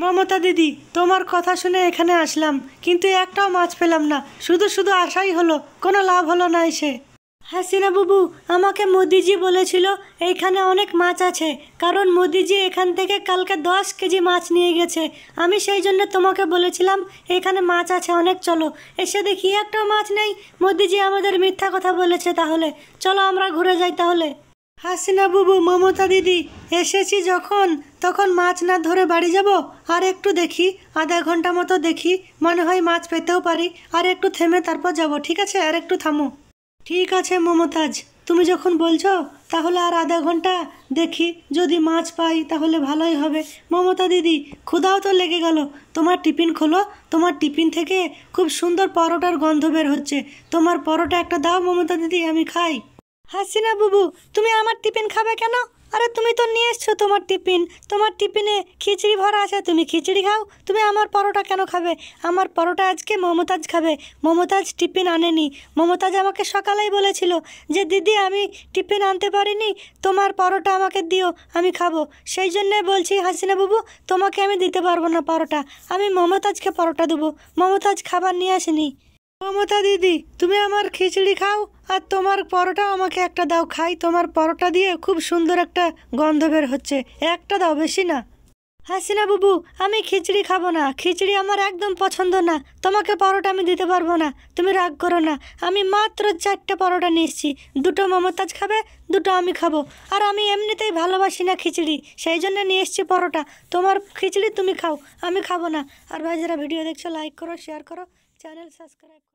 মমতা দিদি তোমার কথা শুনে এখানে আসলাম কিন্তু একটাও মাছ পেলাম না শুধু শুধু আশাই হলো কোনো লাভ হলো না এসে হাসিনা বাবু আমাকে মোদিজি বলেছিল এইখানে অনেক মাছ আছে কারণ মোদিজি এখান থেকে কালকে দশ কেজি মাছ নিয়ে গেছে আমি সেই জন্য তোমাকে বলেছিলাম এখানে মাছ আছে অনেক চলো এসে দেখি একটাও মাছ নেই মোদিজি আমাদের মিথ্যা কথা বলেছে তাহলে চলো আমরা ঘুরে যাই তাহলে হাসিনা বুবু মমতা দিদি এসেছি যখন তখন মাছ না ধরে বাড়ি যাব আর একটু দেখি আধা ঘন্টা মতো দেখি মনে হয় মাছ পেতেও পারি আর একটু থেমে তারপর যাব ঠিক আছে আর একটু থামো ঠিক আছে মমতাজ তুমি যখন বলছো তাহলে আর আধা ঘন্টা দেখি যদি মাছ পাই তাহলে ভালোই হবে মমতা দিদি ক্ষুদাও তো লেগে গেল তোমার টিফিন খোলো তোমার টিফিন থেকে খুব সুন্দর পরোটার গন্ধ বের হচ্ছে তোমার পরোটা একটা দাও মমতা দিদি আমি খাই হাসিনা বুবু তুমি আমার টিফিন খাবে কেন আরে তুমি তো নিয়ে এসছো তোমার টিফিন তোমার টিফিনে খিচড়ি ভরা আছে তুমি খিচড়ি খাও তুমি আমার পরোটা কেন খাবে আমার পরোটা আজকে মমতাজ খাবে মমতাজ টিফিন আনেনি মমতাজ আমাকে সকালেই বলেছিল যে দিদি আমি টিফিন আনতে পারিনি তোমার পরোটা আমাকে দিও আমি খাবো সেই জন্যে বলছি হাসিনা বাবু তোমাকে আমি দিতে পারবো না পরোটা আমি মমতাজকে পরোটা দেবো মমতাজ খাবার নিয়ে আসেনি মমতা দিদি তুমি আমার খিচড়ি খাও আর তোমার পরোটা আমাকে একটা দাও খাই তোমার পরোটা দিয়ে খুব সুন্দর একটা গন্ধ বের হচ্ছে একটা দাও বেশি না হাসিনা বুবু আমি খিচড়ি খাবো না খিচড়ি আমার একদম পছন্দ না তোমাকে পরোটা আমি দিতে পারবো না তুমি রাগ করো না আমি মাত্র চারটা পরোটা নিয়েছি দুটো মমতাজ খাবে দুটো আমি খাবো আর আমি এমনিতেই ভালোবাসি না খিচড়ি সেই জন্য নিয়ে এসছি পরোটা তোমার খিচড়ি তুমি খাও আমি খাবো না আর ভাই যারা ভিডিও দেখছো লাইক করো শেয়ার করো चैनल सब्सक्राइब